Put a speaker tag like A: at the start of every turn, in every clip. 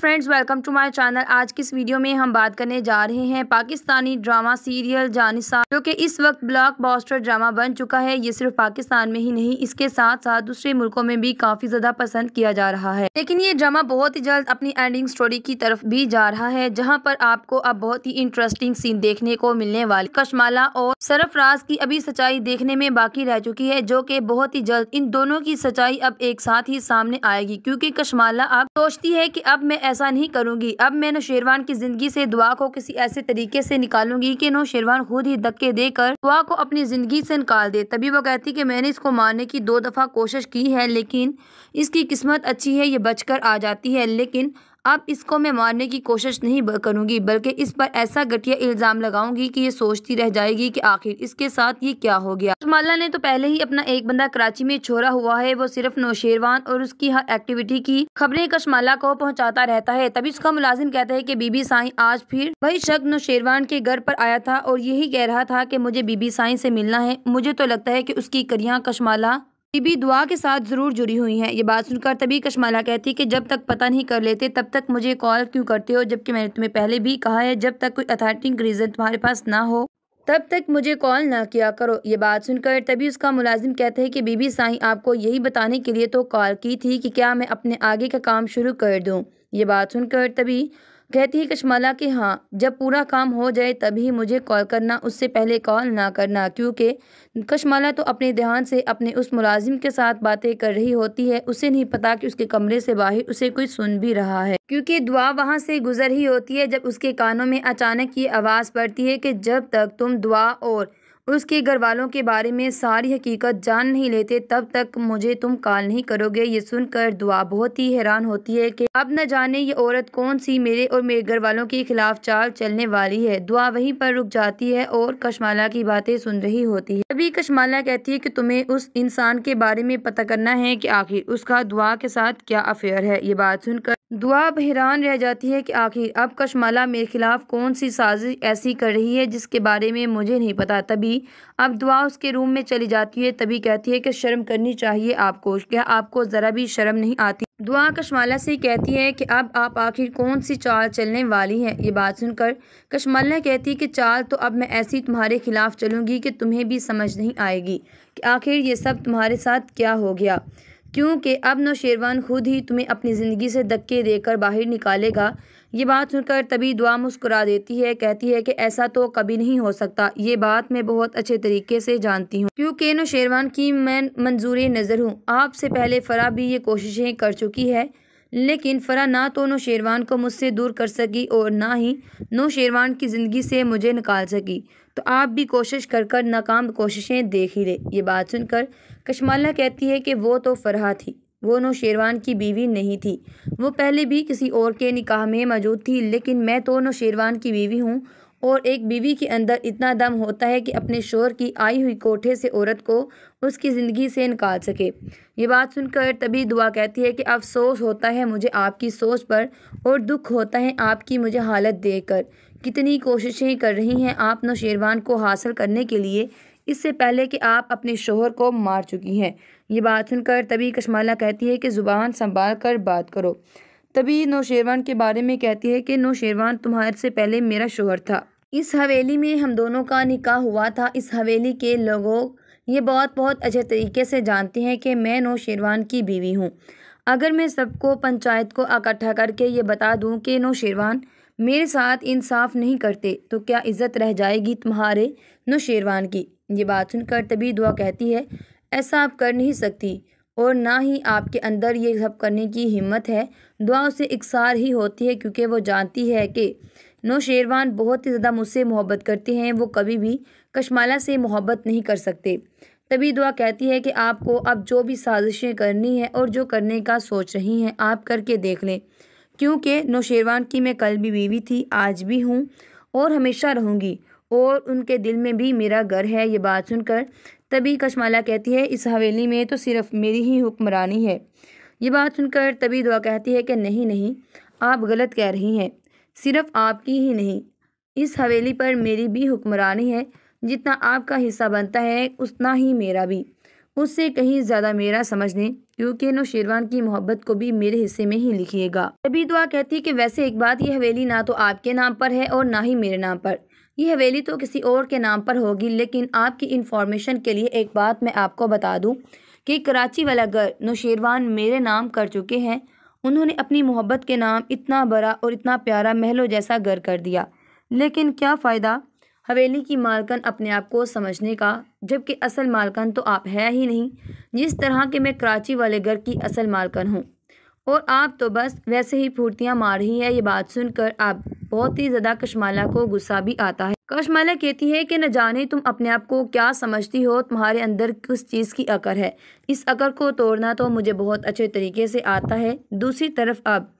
A: friends welcome to my channel आज की इस वीडियो में हम बात करने जा रहे हैं पाकिस्तानी ड्रामा सीरियल जानिसा जो कि इस वक्त ब्लॉक बॉस्टर ड्रामा बन चुका है ये सिर्फ पाकिस्तान में ही नहीं इसके साथ साथ दूसरे मुल्कों में भी काफी ज्यादा पसंद किया जा रहा है लेकिन ये ड्रामा बहुत ही जल्द अपनी एंडिंग स्टोरी की तरफ भी जा रहा है जहाँ पर आपको अब बहुत ही इंटरेस्टिंग सीन देखने को मिलने वाली कशमाला और सरफराज की अभी सच्चाई देखने में बाकी रह चुकी है जो की बहुत ही जल्द इन दोनों की सच्चाई अब एक साथ ही सामने आएगी क्यूँकी कशमाला अब सोचती है की अब मैं ऐसा नहीं करूंगी अब मैं नौशेरवान की ज़िंदगी से दुआ को किसी ऐसे तरीके से निकालूंगी कि नौशेरवान खुद ही धक्के देकर दुआ को अपनी ज़िंदगी से निकाल दे तभी वो कहती कि मैंने इसको मारने की दो दफ़ा कोशिश की है लेकिन इसकी किस्मत अच्छी है ये बचकर आ जाती है लेकिन अब इसको मैं मारने की कोशिश नहीं करूँगी बल्कि इस पर ऐसा घटिया इल्ज़ाम लगाऊंगी कि ये सोचती रह जाएगी कि आखिर इसके साथ ये क्या हो गया माला ने तो पहले ही अपना एक बंदा कराची में छोड़ा हुआ है वो सिर्फ नौशेरवान और उसकी हर एक्टिविटी की खबरें कशमाला को पहुँचाता रहता है तभी उसका मुलाजिम कहता है की बीबी साई आज फिर वही शख्स नौशेरवान के घर पर आया था और यही कह रहा था की मुझे बीबी साई ऐसी मिलना है मुझे तो लगता है की उसकी करिया कशमाला भी दुआ के साथ ज़रूर जुड़ी हुई हैं ये बात सुनकर तभी कश्माला कहती कि जब तक पता नहीं कर लेते तब तक मुझे कॉल क्यों करते हो जबकि मैंने तुम्हें पहले भी कहा है जब तक कोई अथॉरिटिंग रीज़न तुम्हारे पास ना हो तब तक मुझे कॉल ना किया करो ये बात सुनकर तभी उसका मुलाजिम कहते है कि बीबी साई आपको यही बताने के लिए तो कॉल की थी कि क्या मैं अपने आगे का काम शुरू कर दूँ ये बात सुनकर तभी कहती है कश्मला कि हाँ जब पूरा काम हो जाए तभी मुझे कॉल करना उससे पहले कॉल ना करना क्योंकि कशमाला तो अपने ध्यान से अपने उस मुलाजिम के साथ बातें कर रही होती है उसे नहीं पता कि उसके कमरे से बाहर उसे कोई सुन भी रहा है क्योंकि दुआ वहाँ से गुजर ही होती है जब उसके कानों में अचानक ये आवाज़ पड़ती है कि जब तक तुम दुआ और उसके घर वालों के बारे में सारी हकीकत जान नहीं लेते तब तक मुझे तुम कॉल नहीं करोगे ये सुनकर दुआ बहुत ही हैरान होती है कि अब न जाने ये औरत कौन सी मेरे और मेरे घर वालों के खिलाफ चाल चलने वाली है दुआ वहीं पर रुक जाती है और कशमाला की बातें सुन रही होती है तभी कशमाला कहती है की तुम्हे उस इंसान के बारे में पता करना है की आखिर उसका दुआ के साथ क्या अफेयर है ये बात सुनकर दुआ हैरान रह जाती है कि आखिर अब कशमाला मेरे खिलाफ कौन सी साजिश ऐसी कर रही है जिसके बारे में मुझे नहीं पता तभी थी अब दुआ उसके रूम में चली जाती है तभी कहती है कि शर्म करनी चाहिए आपको क्या आपको ज़रा भी शर्म नहीं आती दुआ कश्माला से कहती है कि अब आप आखिर कौन सी चाल चलने वाली हैं ये बात सुनकर कश्माला कहती है कि चाल तो अब मैं ऐसी तुम्हारे खिलाफ चलूँगी कि तुम्हें भी समझ नहीं आएगी कि आखिर ये सब तुम्हारे साथ क्या हो गया क्योंकि अब नौशेरवान खुद ही तुम्हें अपनी ज़िंदगी से धक्के देकर बाहर निकालेगा ये बात सुनकर तभी दुआ मुस्कुरा देती है कहती है कि ऐसा तो कभी नहीं हो सकता ये बात मैं बहुत अच्छे तरीके से जानती हूँ क्योंकि नौशेरवान की मैं मंजूर नज़र हूँ आपसे पहले फ़रा भी ये कोशिशें कर चुकी है लेकिन फ़रा ना तो नौशेरवान को मुझसे दूर कर सकी और ना ही नौशेरवान की ज़िंदगी से मुझे निकाल सकी तो आप भी कोशिश कर कर नाकाम कोशिशें देख ही ले ये बात सुनकर कशमाला कहती है कि वो तो फरहा थी वो नौशेरवान की बीवी नहीं थी वो पहले भी किसी और के निकाह में मौजूद थी लेकिन मैं तो नौशेरवान की बीवी हूँ और एक बीवी के अंदर इतना दम होता है कि अपने शोर की आई हुई कोठे से औरत को उसकी ज़िंदगी से निकाल सके ये बात सुनकर तभी दुआ कहती है कि अफसोस होता है मुझे आपकी सोच पर और दुख होता है आपकी मुझे हालत देकर कितनी कोशिशें कर रही हैं आप नौशेरवान को हासिल करने के लिए इससे पहले कि आप अपने शोहर को मार चुकी हैं ये बात सुनकर तभी कश्माला कहती है कि ज़ुबान संभाल कर बात करो तभी नौशेरवान के बारे में कहती है कि नौशेरवान तुम्हारे से पहले मेरा शोहर था इस हवेली में हम दोनों का निकाह हुआ था इस हवेली के लोगों ये बहुत बहुत अच्छे तरीके से जानते हैं कि मैं नौशेरवान की बीवी हूँ अगर मैं सबको पंचायत को इकट्ठा करके ये बता दूँ कि नौशेरवान मेरे साथ इंसाफ नहीं करते तो क्या इज़्ज़त रह जाएगी तुम्हारे नौशेरवान की ये बात सुनकर तभी दुआ कहती है ऐसा आप कर नहीं सकती और ना ही आपके अंदर ये सब करने की हिम्मत है दुआ उसे इकसार ही होती है क्योंकि वो जानती है कि नौशेरवान बहुत ही ज़्यादा मुझसे मोहब्बत करते हैं वो कभी भी कशमाला से मोहब्बत नहीं कर सकते तभी दुआ कहती है कि आपको अब जो भी साजिशें करनी है और जो करने का सोच रही हैं आप करके देख लें क्योंकि नौशेरवान की मैं कल भी बीवी थी आज भी हूँ और हमेशा रहूँगी और उनके दिल में भी मेरा घर है ये बात सुनकर तभी कशमाला कहती है इस हवेली में तो सिर्फ मेरी ही हुक्मरानी है ये बात सुनकर तभी दुआ कहती है कि नहीं नहीं आप गलत कह रही हैं सिर्फ आपकी ही नहीं इस हवेली पर मेरी भी हुक्मरानी है जितना आपका हिस्सा बनता है उतना ही मेरा भी उससे कहीं ज़्यादा मेरा समझ लें क्योंकि नौशेरवान की मोहब्बत को भी मेरे हिस्से में ही लिखिएगा तभी दुआ कहती है कि वैसे एक बात ये हवेली ना तो आपके नाम पर है और ना ही मेरे नाम पर ये हवेली तो किसी और के नाम पर होगी लेकिन आपकी इन्फॉर्मेशन के लिए एक बात मैं आपको बता दूं कि कराची वाला घर नौशेरवान मेरे नाम कर चुके हैं उन्होंने अपनी मोहब्बत के नाम इतना बड़ा और इतना प्यारा महलों जैसा घर कर दिया लेकिन क्या फ़ायदा हवेली की मालकन अपने आप को समझने का जबकि असल मालकन तो आप है ही नहीं जिस तरह के मैं कराची वाले घर की असल मालकन हूँ और आप तो बस वैसे ही फूर्तियाँ मार रही है ये बात सुनकर आप बहुत ही ज़्यादा कश्माला को गुस्सा भी आता है कशमाला कहती है कि न जाने तुम अपने आप को क्या समझती हो तुम्हारे अंदर किस चीज़ की अकर है इस अकर को तोड़ना तो मुझे बहुत अच्छे तरीके से आता है दूसरी तरफ अब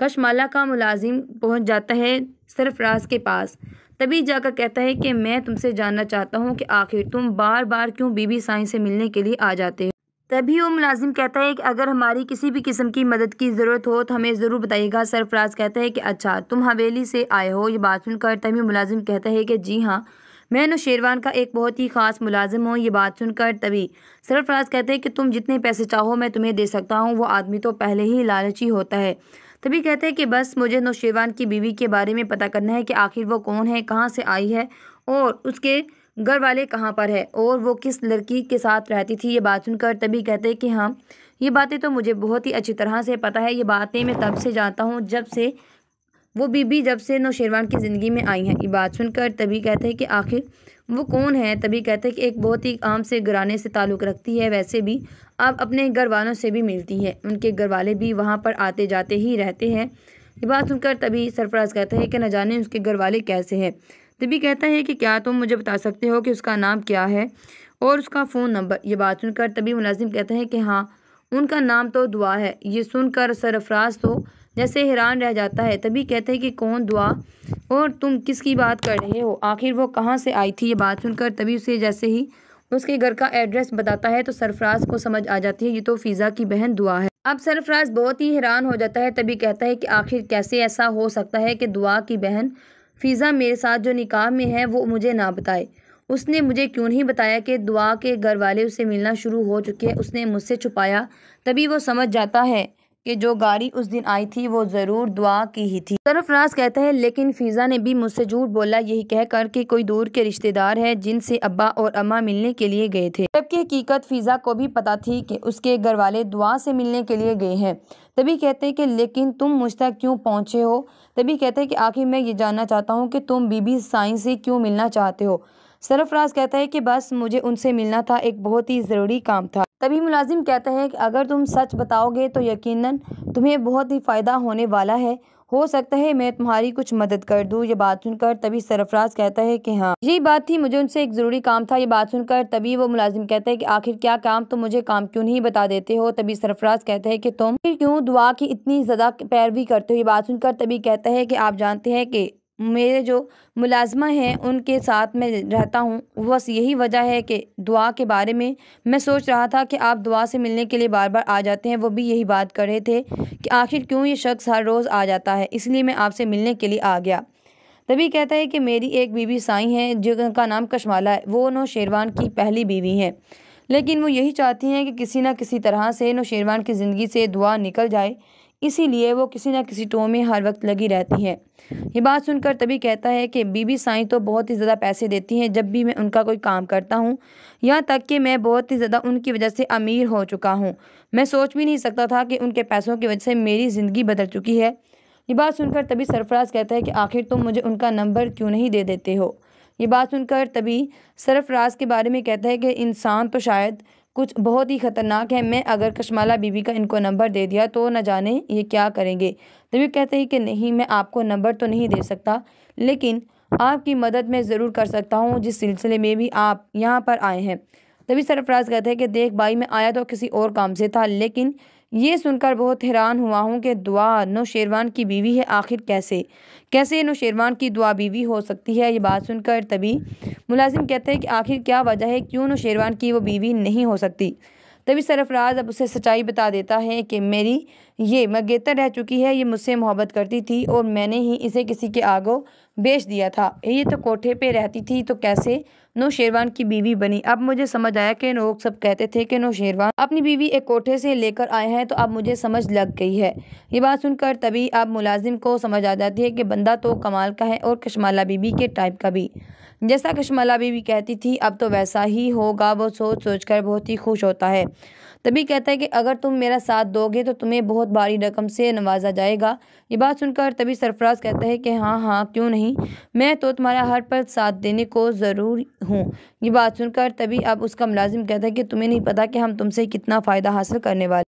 A: कशमाला का मुलाजिम पहुंच जाता है सरफराज के पास तभी जाकर कहता है कि मैं तुमसे जानना चाहता हूँ कि आखिर तुम बार बार क्यों बीबी साई से मिलने के लिए आ जाते हो तभी वो मुलाजिम कहता है कि अगर हमारी किसी भी किस्म की मदद की ज़रूरत हो तो हमें ज़रूर बताइएगा सरफराज कहता है कि अच्छा तुम हवेली से आए हो ये बात सुनकर तभी मुलाजिम कहता है कि जी हाँ मैं नौशेरवान का एक बहुत ही ख़ास मुलाजिम हूँ ये बात सुनकर तभी सरफराज कहते हैं कि तुम जितने पैसे चाहो मैं तुम्हें दे सकता हूँ वो आदमी तो पहले ही लालची होता है तभी कहते हैं कि बस मुझे नौशेरवान की बीवी के बारे में पता करना है कि आखिर वो कौन है कहाँ से आई है और उसके घर वाले कहाँ पर है और वो किस लड़की के साथ रहती थी ये बात सुनकर तभी कहते कि हाँ ये बातें तो मुझे बहुत ही अच्छी तरह से पता है ये बातें मैं तब से जानता हूँ जब से वो बीबी जब से नौशेरवान की ज़िंदगी में आई हैं ये बात सुनकर तभी कहते हैं कि आखिर वो कौन है तभी कहते हैं कि एक बहुत ही आम से घराने से ताल्लुक़ रखती है वैसे भी अब अपने घर वालों से भी मिलती है उनके घर वाले भी वहाँ पर आते जाते ही रहते हैं ये बात सुनकर तभी सरफराज कहते हैं कि न जाने उसके घर वाले कैसे हैं तभी कहता है कि क्या तुम मुझे बता सकते हो कि उसका नाम क्या है और उसका फ़ोन नंबर ये बात सुनकर तभी मुलाजिम कहता है कि हाँ उनका नाम तो दुआ है ये सुनकर सरफराज तो जैसे हैरान रह जाता है तभी कहते हैं कि कौन दुआ और तुम किसकी बात कर रहे हो आखिर वो कहाँ से आई थी ये बात सुनकर तभी उसे जैसे ही उसके घर का एड्रेस बताता है तो सरफराज को समझ आ जाती है ये तो फ़िज़ा की बहन दुआ है अब सरफराज बहुत ही हैरान हो जाता है तभी कहता है कि आखिर कैसे ऐसा हो सकता है कि दुआ की बहन फ़िज़ा मेरे साथ जो निकाह में है वो मुझे ना बताए उसने मुझे क्यों नहीं बताया कि दुआ के घर वाले उससे मिलना शुरू हो चुके हैं उसने मुझसे छुपाया तभी वो समझ जाता है कि जो गाड़ी उस दिन आई थी वो ज़रूर दुआ की ही थी सरफराज कहता है लेकिन फ़िज़ा ने भी मुझसे झूठ बोला यही कहकर कि कोई दूर के रिश्तेदार है जिनसे अब्बा और अम्मा मिलने के लिए गए थे जबकि हकीकत फ़िज़ा को भी पता थी कि उसके घर वाले दुआ से मिलने के लिए गए हैं तभी कहते हैं कि लेकिन तुम मुझ तक क्यों पहुँचे हो तभी कहते हैं कि आखिर मैं ये जानना चाहता हूँ कि तुम बीबी साई से क्यों मिलना चाहते हो सरफराज कहता है कि बस मुझे उनसे मिलना था एक बहुत ही ज़रूरी काम था तभी मुलाजिम कहता है कि अगर तुम सच बताओगे तो यकीनन तुम्हें बहुत ही फ़ायदा होने वाला है हो सकता है मैं तुम्हारी कुछ मदद कर दूँ ये बात सुनकर तभी सरफराज कहता है कि हाँ यही बात थी मुझे उनसे एक ज़रूरी काम था ये बात सुनकर तभी वो मुलाजिम कहता है कि आखिर क्या काम तुम मुझे काम क्यों नहीं बता देते हो तभी सरफराज कहते हैं कि तुम फिर क्यों दुआ की इतनी ज़्यादा पैरवी करते हो ये बात सुनकर तभी कहता है कि आप जानते हैं कि मेरे जो मुलाजमा हैं उनके साथ में रहता हूँ बस यही वजह है कि दुआ के बारे में मैं सोच रहा था कि आप दुआ से मिलने के लिए बार बार आ जाते हैं वो भी यही बात कर रहे थे कि आखिर क्यों ये शख्स हर रोज़ आ जाता है इसलिए मैं आपसे मिलने के लिए आ गया तभी कहता है कि मेरी एक बीवी साई है जिनका नाम कशमाला है वो नो शेरवान की पहली बीवी हैं लेकिन वो यही चाहती हैं कि किसी न किसी तरह से नो शेरवान की ज़िंदगी से दुआ निकल जाए इसीलिए वो किसी ना किसी टो में हर वक्त लगी रहती है ये बात सुनकर तभी कहता है कि बीबी साईं तो बहुत ही ज़्यादा पैसे देती हैं जब भी मैं उनका कोई काम करता हूँ यहाँ तक कि मैं बहुत ही ज़्यादा उनकी वजह से अमीर हो चुका हूँ मैं सोच भी नहीं सकता था कि उनके पैसों की वजह से मेरी ज़िंदगी बदल चुकी है ये बात सुनकर तभी सरफराज कहता है कि आखिर तुम मुझे उनका नंबर क्यों नहीं दे देते हो ये बात सुनकर तभी सरफराज के बारे में कहता है कि इंसान तो शायद कुछ बहुत ही ख़तरनाक है मैं अगर कश्माला बीबी का इनको नंबर दे दिया तो न जाने ये क्या करेंगे तभी कहते हैं कि नहीं मैं आपको नंबर तो नहीं दे सकता लेकिन आपकी मदद मैं ज़रूर कर सकता हूँ जिस सिलसिले में भी आप यहाँ पर आए हैं तभी सरफराज कहते हैं कि देख भाई मैं आया तो किसी और काम से था लेकिन ये सुनकर बहुत हैरान हुआ हूँ कि दुआ नौशेरवान की बीवी है आखिर कैसे कैसे नौशेरवान की दुआ बीवी हो सकती है ये बात सुनकर तभी मुलाजिम कहते हैं कि आखिर क्या वजह है क्यों नौशेरवान की वो बीवी नहीं हो सकती तभी सरफराज अब उसे सच्चाई बता देता है कि मेरी ये मगेतर रह चुकी है ये मुझसे मोहब्बत करती थी और मैंने ही इसे किसी के आगो बेच दिया था ये तो कोठे पे रहती थी तो कैसे नो शेरवान की बीवी बनी अब मुझे समझ आया कि लोग सब कहते थे कि नो शेरवान अपनी बीवी एक कोठे से लेकर आए हैं तो अब मुझे समझ लग गई है ये बात सुनकर तभी अब मुलाजिम को समझ आ जाती है कि बंदा तो कमाल का है और कशमाला बीबी के टाइप का भी जैसा कशमाला बीबी कहती थी अब तो वैसा ही होगा वो सोच सोच कर बहुत ही खुश होता है तभी कहता है कि अगर तुम मेरा साथ दोगे तो तुम्हें बहुत भारी रकम से नवाजा जाएगा ये बात सुनकर तभी सरफराज कहता है कि हाँ हाँ क्यों नहीं मैं तो तुम्हारा हर पर साथ देने को ज़रूर हूँ ये बात सुनकर तभी अब उसका मुलाजिम कहता है कि तुम्हें नहीं पता कि हम तुमसे कितना फ़ायदा हासिल करने वाले